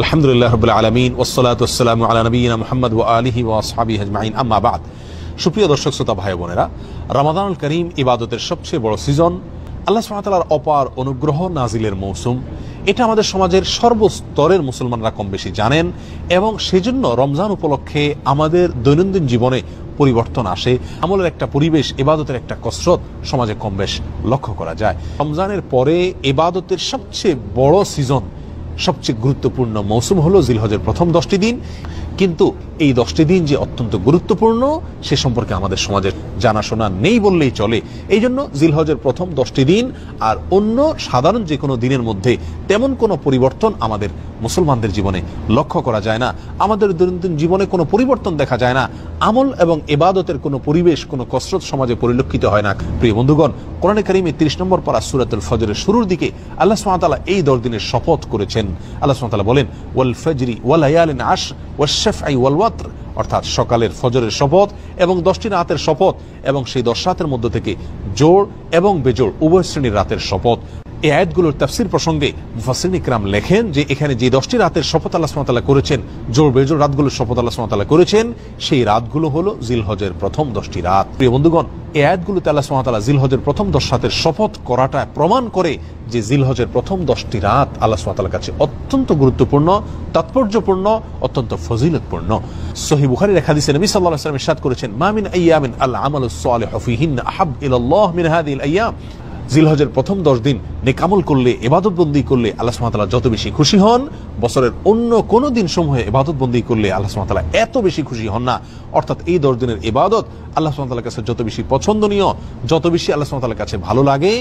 আলহামদুলিল্লাহ রবুল্লা আলমিন ওসলাতাম আলা মোহাম্মদ ও আলহি ও আসহাবি হাজমাইন আম্মাবাদ সুপ্রিয় দর্শক শ্রোতা ভাই বোনেরা রামাদানুল করিম ইবাদতের সবচেয়ে বড় সিজন আল্লাহ সুহামতালার অপার অনুগ্রহ নাজিলের মৌসুম এটা আমাদের সমাজের সর্বস্তরের মুসলমানরা কম বেশি জানেন এবং সেজন্য রমজান উপলক্ষে আমাদের দৈনন্দিন জীবনে পরিবর্তন আসে আমলের একটা পরিবেশ এবাদতের একটা কসরত সমাজে কম বেশ লক্ষ্য করা যায় রমজানের পরে এবাদতের সবচেয়ে বড় সিজন সবচেয়ে গুরুত্বপূর্ণ মৌসুম হলো জিলহজের প্রথম দশটি দিন কিন্তু এই দশটি দিন যে অত্যন্ত গুরুত্বপূর্ণ সে সম্পর্কে আমাদের সমাজের জানাশোনা নেই বললেই চলে এই জন্য জিলহজের প্রথম দশটি দিন আর অন্য সাধারণ যে কোনো দিনের মধ্যে তেমন কোনো পরিবর্তন আমাদের মুসলমানদের জীবনে লক্ষ্য করা যায় না আমাদের দৈনন্দিন জীবনে কোনো পরিবর্তন দেখা যায় না আমল এবং এবাদতের কোনো পরিবেশ কোনো কসরত সমাজে পরিলক্ষিত হয় না প্রিয় বন্ধুগণ কোরআনে কারিমে তিরিশ নম্বর পারা সুরাতুল ফজরের শুরুর দিকে আল্লাহ সুমাতালা এই দশ দিনের শপথ করেছেন আল্লাহ সুমাতালা বলেন ওয়াল ফজরি ওয়াল আশ ওয়াশেফ আই অর্থাৎ সকালের ফজরের শপথ এবং দশটি রাতের শপথ এবং সেই দশ রাতের মধ্য থেকে জোর এবং বেজোর উভয় শ্রেণীর রাতের শপথ এই আয়াতগুলোর তাফসির প্রসঙ্গে মুফাসিন ইকরাম লেখেন যে এখানে যে দশটি রাতের শপথ আল্লাহ সুমতাল্লাহ করেছেন জোর বেজোর রাতগুলোর শপথ আল্লাহ সুমতাল্লাহ করেছেন সেই রাতগুলো হলো জিলহজের প্রথম দশটি রাত প্রিয় বন্ধুগণ এই আয়াতগুলোতে আল্লাহ সুমতাল্লাহ জিলহজের প্রথম দশ রাতের শপথ করাটা প্রমাণ করে যে জিলহজের প্রথম দশটি রাত আল্লাহ সুমতাল্লাহ কাছে অত্যন্ত গুরুত্বপূর্ণ তাৎপর্যপূর্ণ অত্যন্ত ফজিলতপূর্ণ সহি বুখারি রেখা দিছে নবী সাল্লাহ সালাম ইসাদ করেছেন মামিন আইয়ামিন আল্লাহ আমল সালেহ ফিহিন আহাব ইলাল্লাহ মিন আইয়াম জিলহজের প্রথম দশ দিন নেকামল করলে এবাদতবন্দি করলে আল্লাহ সুমাতালা যত বেশি খুশি হন বছরের অন্য কোনো দিন সমূহে এবাদতবন্দি করলে আল্লাহ সুমাতালা এত বেশি খুশি হন না অর্থাৎ এই দশ দিনের এবাদত আল্লাহ সুমাতালার কাছে যত বেশি পছন্দনীয় যত বেশি আল্লাহ সুমাতালার কাছে ভালো লাগে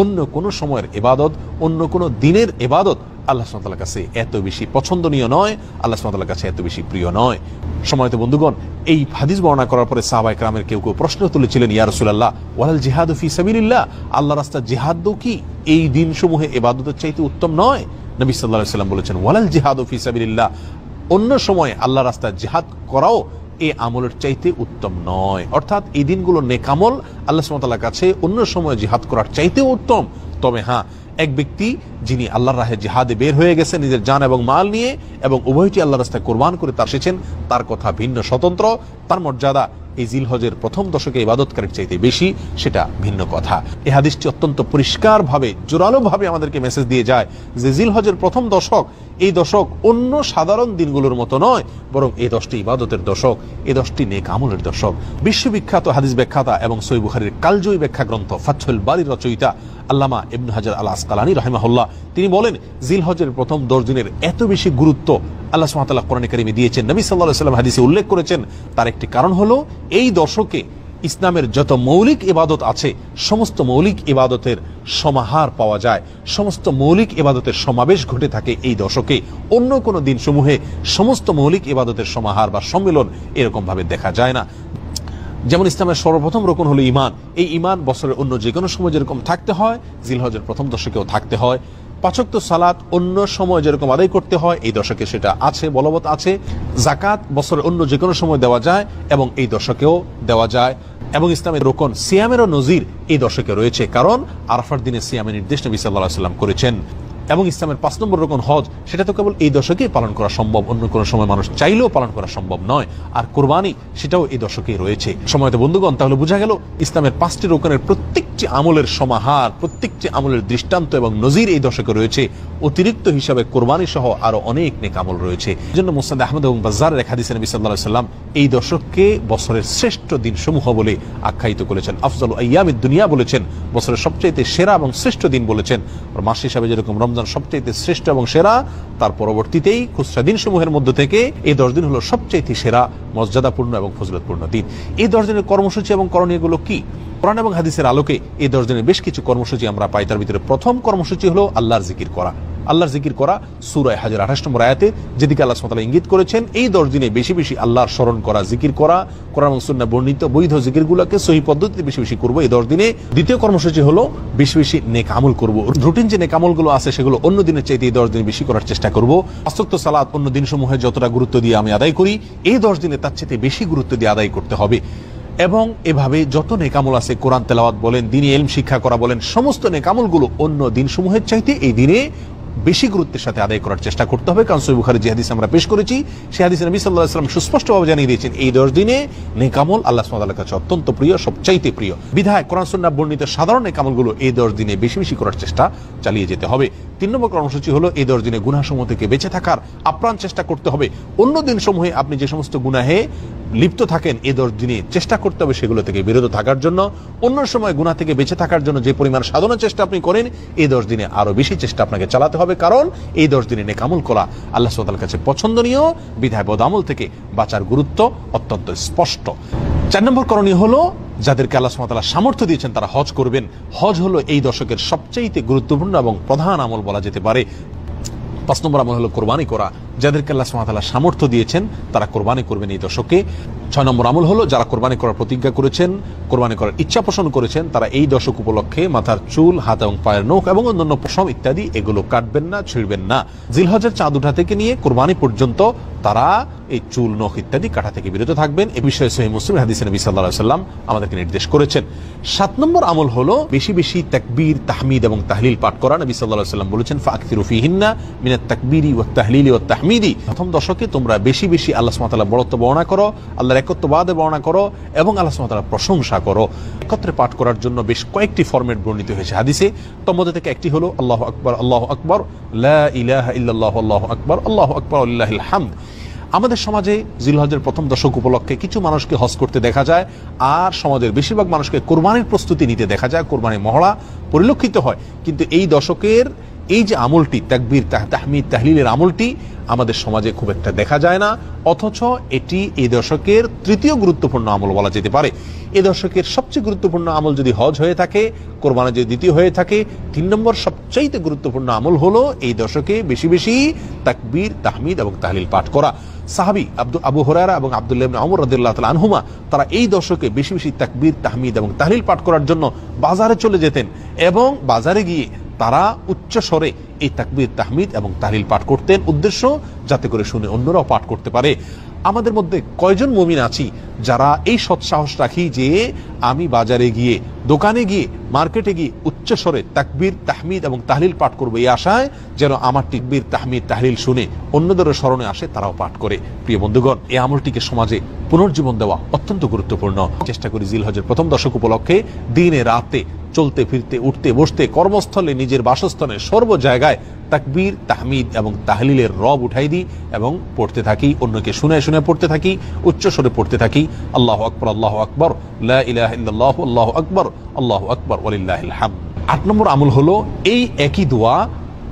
অন্য কোনো সময়ের এবাদত অন্য কোনো দিনের এবাদত আল্লাহ সালার কাছে এত বেশি পছন্দনীয় নয় আল্লাহ সালার কাছে এত বেশি প্রিয় নয় সময়ত বন্ধুগণ এই হাদিস বর্ণনা করার পরে সাহবা ক্রামের কেউ কেউ প্রশ্ন তুলেছিলেন ইয়ারসুল্লাহ ওয়ালাল জিহাদ ফি সাবিল্লাহ আল্লাহ রাস্তা জিহাদ কি এই দিনসমূহে এবাদতের চাইতে উত্তম নয় নবী সাল্লাহ সাল্লাম বলেছেন ওয়ালাল জিহাদ ফি সাবিল্লাহ অন্য সময় আল্লাহ রাস্তা জিহাদ করাও এ আমলের চাইতে উত্তম নয় অর্থাৎ এই দিনগুলো নেকামল আল্লাহ সুমতাল্লাহ কাছে অন্য সময় জিহাদ করার চাইতে উত্তম তবে হ্যাঁ এক ব্যক্তি যিনি আল্লাহর রাহে জিহাদে বের হয়ে গেছে নিজের যান এবং মাল নিয়ে এবং উভয়টি আল্লাহ রাস্তায় কোরবান করে তার এসেছেন তার কথা ভিন্ন স্বতন্ত্র তার মর্যাদা এই জিলহজের প্রথম দশকে ইবাদতকারীর চাইতে বেশি সেটা ভিন্ন কথা এ হাদিসটি অত্যন্ত পরিষ্কারভাবে জোরালোভাবে আমাদেরকে মেসেজ দিয়ে যায় যে জিলহজের প্রথম দশক এই দশক অন্য সাধারণ দিনগুলোর মতো নয় বরং এই দশটি ইবাদতের দশক এই দশটি নেক আমলের দশক বিশ্ববিখ্যাত হাদিস ব্যাখ্যাতা এবং সৈবুখারির কালজয়ী ব্যাখ্যা গ্রন্থ ফাচ্ছল বালির রচয়িতা আল্লামা ইবন হাজার আল্লাহ আসকালানি রহেমাহুল্লাহ তিনি বলেন জিলহজের প্রথম দশ দিনের এত বেশি গুরুত্ব আল্লাহ সুমাতাল্লাহ কোরআন কারিমে দিয়েছেন নবী সাল্লাহ সাল্লাম হাদিসে উল্লেখ করেছেন তার একটি কারণ হলো এই দশকে ইসলামের যত মৌলিক ইবাদত আছে সমস্ত মৌলিক ইবাদতের সমাহার পাওয়া যায় সমস্ত মৌলিক ইবাদতের সমাবেশ ঘটে থাকে এই দশকে অন্য কোনো সমূহে সমস্ত মৌলিক ইবাদতের সমাহার বা সম্মেলন এরকমভাবে দেখা যায় না যেমন ইসলামের সর্বপ্রথম রোকন হলো ইমান এই ইমান বছরের অন্য যে কোনো সময় যেরকম থাকতে হয় জিলহজের প্রথম দশকেও থাকতে হয় পাচক্ত সালাত অন্য সময় যেরকম আদায় করতে হয় এই দশকে সেটা আছে বলবৎ আছে জাকাত বছরের অন্য যে কোনো সময় দেওয়া যায় এবং এই দশকেও দেওয়া যায় এবং ইসলামের রোকন সিয়ামেরও নজির এই দশকে রয়েছে কারণ আরফার দিনে সিয়ামের নির্দেশ নবী সাল্লাহ সাল্লাম করেছেন এবং ইসলামের পাঁচ নম্বর রকম হজ সেটা তো কেবল এই দশকে পালন করা সম্ভব অন্য কোনো সময় মানুষ চাইলেও পালন করা সম্ভব নয় আর কোরবানি সেটাও এই দশকেই রয়েছে সময়তে বন্ধুগণ তাহলে বোঝা গেল ইসলামের পাঁচটি রোকনের প্রত্যেকটি আমলের সমাহার প্রত্যেকটি আমলের দৃষ্টান্ত এবং নজির এই দশকে রয়েছে অতিরিক্ত হিসাবে কোরবানি সহ আরো অনেক নেক আমল রয়েছে জন্য মোসাদ আহমদ এবং বাজার রেখা দিয়েছেন নবী সাল্লাহ সাল্লাম এই দশককে বছরের শ্রেষ্ঠ দিন সমূহ বলে আখ্যায়িত করেছেন আফজল আয়ামিদ দুনিয়া বলেছেন বছরের সবচেয়ে সেরা এবং শ্রেষ্ঠ দিন বলেছেন মাস হিসাবে যেরকম রমজান রমজান সবচেয়ে শ্রেষ্ঠ এবং সেরা তার পরবর্তীতেই খুচরা সমূহের মধ্যে থেকে এই দশ দিন হলো সবচেয়ে সেরা মর্যাদাপূর্ণ এবং ফজলতপূর্ণ দিন এই দশ দিনের কর্মসূচি এবং করণীয়গুলো কি কোরআন এবং হাদিসের আলোকে এই দশ দিনের বেশ কিছু কর্মসূচি আমরা পাই তার ভিতরে প্রথম কর্মসূচি হলো আল্লাহর জিকির করা আল্লাহর জিকির করা সুরায় হাজার আঠাশ নম্বর আয়াতে যেদিকে আল্লাহ সাতালা ইঙ্গিত করেছেন এই দশ দিনে বেশি বেশি আল্লাহর স্মরণ করা জিকির করা কোরআন সুন্না বর্ণিত বৈধ জিকিরগুলোকে সহি পদ্ধতিতে বেশি বেশি করবো এই দশ দিনে দ্বিতীয় কর্মসূচি হলো বেশি বেশি নেক আমল করবো রুটিন যে নেক আমলগুলো আছে সেগুলো অন্য দিনের চাইতে এই দশ দিন বেশি করার চেষ্টা করবো অস্তক্ত সালাত অন্য দিনসমূহে যতটা গুরুত্ব দিয়ে আমি আদায় করি এই দশ দিনে তার চাইতে বেশি গুরুত্ব দিয়ে আদায় করতে হবে এবং এভাবে যত নেকামল আছে কোরআন তেলাওয়াত বলেন দিনে এলম শিক্ষা করা বলেন সমস্ত নেকামলগুলো অন্য দিন সমূহের চাইতে এই দিনে বেশি গুরুত্বের সাথে আদায় করার চেষ্টা করতে হবে কারণ সৈব যে হাদিস আমরা পেশ করেছি সে হাদিস নবী সাল্লাহ সাল্লাম সুস্পষ্টভাবে জানিয়ে দিয়েছেন এই দশ দিনে নেকামল আল্লাহ সাল্লাহ কাছে অত্যন্ত প্রিয় সবচাইতে প্রিয় বিধায় কোরআন সুন্না বর্ণিত সাধারণ নেকামলগুলো এই দশ দিনে বেশি বেশি করার চেষ্টা চালিয়ে যেতে হবে তিন নম্বর কর্মসূচি হলো এই দশ দিনে গুনাসমূহ থেকে বেঁচে থাকার আপ্রাণ চেষ্টা করতে হবে অন্য দিন সমূহে আপনি যে সমস্ত গুনাহে লিপ্ত থাকেন এ দশ দিনে চেষ্টা করতে হবে সেগুলো থেকে বিরত থাকার জন্য অন্য সময় গুণা থেকে বেঁচে থাকার জন্য যে পরিমাণ সাধনা চেষ্টা আপনি করেন এই দশ দিনে আরও বেশি চেষ্টা আপনাকে চালাতে হবে কারণ এই দশ দিনে নেকামল করা আল্লাহ সোতাল কাছে পছন্দনীয় বিধায় বদামল থেকে বাঁচার গুরুত্ব অত্যন্ত স্পষ্ট চার নম্বর করণীয় হলো যাদেরকে আল্লাহ সুমতালা সামর্থ্য দিয়েছেন তারা হজ করবেন হজ হলো এই দশকের সবচেয়ে গুরুত্বপূর্ণ এবং প্রধান আমল বলা যেতে পারে পাঁচ নম্বর আমল হলো কোরবানি করা যাদেরকে আল্লাহ সুমাতালা সামর্থ্য দিয়েছেন তারা কোরবানি করবেন এই দশকে ছয় নম্বর আমল হলো যারা কোরবানি করার প্রতিজ্ঞা করেছেন কোরবানি করার ইচ্ছা পোষণ করেছেন তারা এই দশক উপলক্ষে মাথার চুল হাত এবং পায়ের নখ এবং অন্যান্য পশম ইত্যাদি এগুলো কাটবেন না ছিঁড়বেন না জিলহজের চাঁদ উঠা থেকে নিয়ে কোরবানি পর্যন্ত তারা এই চুল নখ ইত্যাদি কাটা থেকে বিরত থাকবেন এ বিষয়ে সহি মুসলিম হাদিস নবী সাল্লাহ সাল্লাম আমাদেরকে নির্দেশ করেছেন সাত নম্বর আমল হলো বেশি বেশি তাকবীর তাহমিদ এবং তাহলিল পাঠ করা নবী সাল্লাহ সাল্লাম বলেছেন ফাকির রফিহিন্না মিনা তাকবিরি ও তাহলিল ও তাহমিদি প্রথম দশকে তোমরা বেশি বেশি আল্লাহ সুমাতাল্লাহ বড়ত্ব বর্ণনা করো আল্লাহ একত্ববাদের বর্ণনা করো এবং আল্লাহ সুমতালার প্রশংসা করো একত্রে পাঠ করার জন্য বেশ কয়েকটি ফর্মেট বর্ণিত হয়েছে হাদিসে তোমাদের থেকে একটি হলো আল্লাহ আকবর আল্লাহ আকবর ইলাহ ইল্লাহ আল্লাহ আকবর আল্লাহ আকবর আল্লাহ হামদ আমাদের সমাজে জিলহজের প্রথম দশক উপলক্ষে কিছু মানুষকে হজ করতে দেখা যায় আর সমাজের বেশিরভাগ মানুষকে কোরবানির প্রস্তুতি নিতে দেখা যায় কোরবানির মহড়া পরিলক্ষিত হয় কিন্তু এই দশকের এই যে আমলটি তাকবির তাহমিদ তাহলিলের আমলটি আমাদের সমাজে খুব একটা দেখা যায় না অথচ এটি এই দশকের তৃতীয় গুরুত্বপূর্ণ আমল বলা যেতে পারে এ দশকের সবচেয়ে গুরুত্বপূর্ণ আমল যদি হজ হয়ে থাকে কোরবানা যদি দ্বিতীয় হয়ে থাকে তিন নম্বর সবচাইতে গুরুত্বপূর্ণ আমল হলো এই দশকে বেশি বেশি তাকবির তাহমিদ এবং তাহলিল পাঠ করা সাহাবি আব্দু আবু হরারা এবং আবদুল্লাহ আমর রদুল্লাহ তাল আনহুমা তারা এই দশকে বেশি বেশি তাকবির তাহমিদ এবং তাহলিল পাঠ করার জন্য বাজারে চলে যেতেন এবং বাজারে গিয়ে তারা উচ্চ স্বরে এই তাকবির তাহমিদ এবং তাহলিল পাঠ করতেন উদ্দেশ্য যাতে করে শুনে অন্যরাও পাঠ করতে পারে আমাদের মধ্যে কয়জন মমিন আছি যারা এই সৎসাহস রাখি যে আমি বাজারে গিয়ে দোকানে গিয়ে মার্কেটে গিয়ে উচ্চস্বরে তাকবির তাহমিদ এবং তাহলিল পাঠ করবো এই আশায় যেন আমার টিকবির তাহমিদ তাহলিল শুনে অন্যদেরও স্মরণে আসে তারাও পাঠ করে প্রিয় বন্ধুগণ এই আমলটিকে সমাজে পুনর্জীবন দেওয়া অত্যন্ত গুরুত্বপূর্ণ চেষ্টা করি জিলহজের প্রথম দশক উপলক্ষে দিনে রাতে চলতে ফিরতে উঠতে বসতে কর্মস্থলে নিজের বাসস্থানে সর্ব জায়গায় তাকবীর তাহমিদ এবং তাহলিলের রব উঠাই দিই এবং পড়তে থাকি অন্যকে শুনে শুনে পড়তে থাকি উচ্চস্বরে পড়তে থাকি আল্লাহ আকবর আল্লাহ আকবর লাহ আল্লাহ আকবর আল্লাহ আকবর আলিল্লাহাম আট নম্বর আমল হলো এই একই দোয়া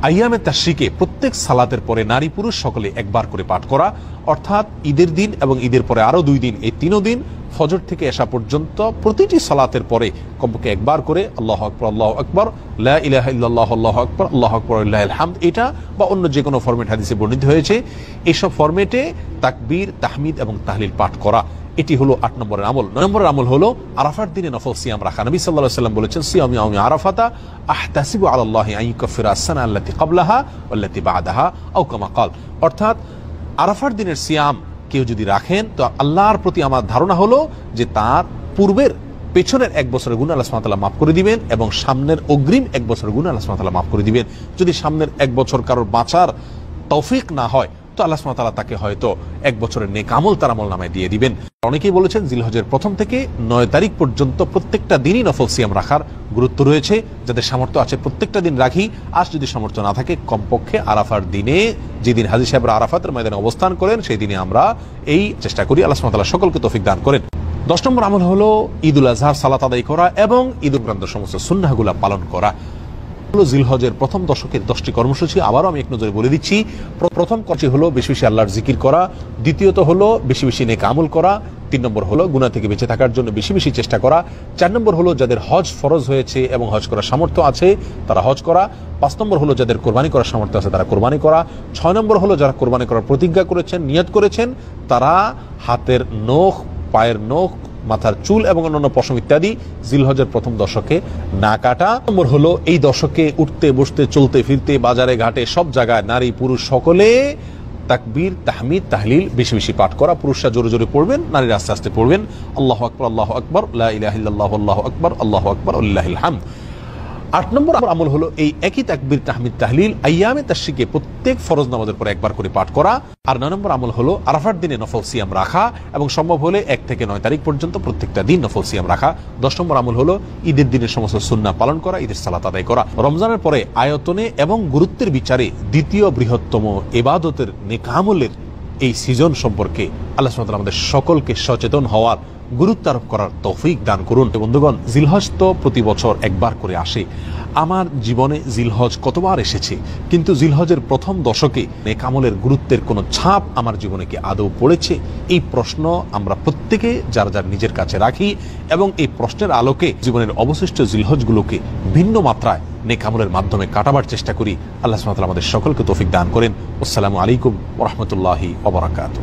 আইয়ামে তাসিকে প্রত্যেক সালাতের পরে নারী পুরুষ সকলে একবার করে পাঠ করা অর্থাৎ ঈদের দিন এবং ঈদের পরে আরও দুই দিন এই তিনও দিন ফজর থেকে এসা পর্যন্ত প্রতিটি সালাতের পরে কমপক্ষে একবার করে আল্লাহ আকবর আল্লাহ আকবর ইলাহ আকবর আল্লাহ আকবর আল্লাহাম এটা বা অন্য যে কোনো ফর্মেট হাদিসে বর্ণিত হয়েছে এসব ফর্মেটে তাকবীর তাহমিদ এবং তাহলিল পাঠ করা এটি হলো আট নম্বরের আমল নয় নম্বরের আমল হলো আরাফার দিনে নফল সিয়াম রাখা নবী সাল্লাহ সাল্লাম বলেছেন সিয়ামি আমি আরাফাতা আহ আহতাসিবু আল্লাহ আই কফির আসান আল্লাহ কবলাহা আল্লাহ বাদাহা ও কমাকাল অর্থাৎ আরাফার দিনের সিয়াম কেউ যদি রাখেন তো আল্লাহর প্রতি আমার ধারণা হলো যে তার পূর্বের পেছনের এক বছরের গুণ আল্লাহ সামাতাল্লাহ মাফ করে দিবেন এবং সামনের অগ্রিম এক বছরের গুণ আল্লাহ সামাতাল্লাহ মাফ করে দিবেন যদি সামনের এক বছর কারোর বাঁচার তৌফিক না হয় তো আল্লাহ সালা তাকে হয়তো এক বছরের নেক আমল তার আমল নামায় দিয়ে দিবেন অনেকেই বলেছেন জিলহজের প্রথম থেকে নয় তারিখ পর্যন্ত প্রত্যেকটা দিনই নফল সিয়াম রাখার গুরুত্ব রয়েছে যাদের সামর্থ্য আছে প্রত্যেকটা দিন রাখি আর যদি সামর্থ্য না থাকে কমপক্ষে আরাফার দিনে যেদিন হাজি সাহেবরা আরাফাতের ময়দানে অবস্থান করেন সেই দিনে আমরা এই চেষ্টা করি আল্লাহ সুমতাল্লাহ সকলকে তফিক দান করেন দশ নম্বর আমল হলো ঈদুল আজহার সালাত আদায় করা এবং ঈদ সংক্রান্ত সমস্ত সুন্নাগুলা পালন করা হলো জিলহজের প্রথম দশকের দশটি কর্মসূচি আবারও আমি এক নজরে বলে দিচ্ছি প্রথম কর্মসূচি হলো বেশি বেশি আল্লাহর জিকির করা দ্বিতীয়ত হলো বেশি বেশি নেক আমল করা তিন নম্বর হলো গুণা থেকে বেঁচে থাকার জন্য বেশি বেশি চেষ্টা করা চার নম্বর হলো যাদের হজ ফরজ হয়েছে এবং হজ করার সামর্থ্য আছে তারা হজ করা পাঁচ নম্বর হলো যাদের কোরবানি করার সামর্থ্য আছে তারা কোরবানি করা ছয় নম্বর হলো যারা কোরবানি করার প্রতিজ্ঞা করেছেন নিয়ত করেছেন তারা হাতের নখ পায়ের নখ মাথার চুল এবং অন্যান্য পশম ইত্যাদি জিলহজের প্রথম দশকে না কাটা নম্বর হলো এই দশকে উঠতে বসতে চলতে ফিরতে বাজারে ঘাটে সব জায়গায় নারী পুরুষ সকলে তাকবীর তাহমিদ তাহলিল বেশি বেশি পাঠ করা পুরুষরা জোরে জোরে পড়বেন নারীর আস্তে আস্তে পড়বেন আল্লাহ আকবর আল্লাহ আকবর আল্লাহ আকবর আল্লাহ আকবর আল্লাহ হামদ আট নম্বর আমল হলো এই একই তাকবির তাহমিদ তাহলিল আয়ামে তাশিকে প্রত্যেক ফরজ নামাজের পর একবার করে পাঠ করা আর নয় নম্বর আমল হলো আরাফার দিনে নফল সিয়াম রাখা এবং সম্ভব হলে এক থেকে নয় তারিখ পর্যন্ত প্রত্যেকটা দিন নফল সিয়াম রাখা দশ নম্বর আমল হলো ঈদের দিনের সমস্ত সুন্না পালন করা ঈদের সালাত আদায় করা রমজানের পরে আয়তনে এবং গুরুত্বের বিচারে দ্বিতীয় বৃহত্তম এবাদতের নেকামলের এই সিজন সম্পর্কে আল্লাহ আমাদের সকলকে সচেতন হওয়ার গুরুত্ব আরোপ করার তৌফিক দান করুন বন্ধুগণ জিলহজ তো প্রতি বছর একবার করে আসে আমার জীবনে জিলহজ কতবার এসেছে কিন্তু জিলহজের প্রথম দশকে নেকামলের গুরুত্বের কোনো ছাপ আমার জীবনে কি আদৌ পড়েছে এই প্রশ্ন আমরা প্রত্যেকে যার যার নিজের কাছে রাখি এবং এই প্রশ্নের আলোকে জীবনের অবশিষ্ট জিলহজগুলোকে ভিন্ন মাত্রায় নেকামলের মাধ্যমে কাটাবার চেষ্টা করি আল্লাহ সুমাতাল আমাদের সকলকে তৌফিক দান করেন আসসালামু আলাইকুম ওরহমতুল্লাহি অবরাকাত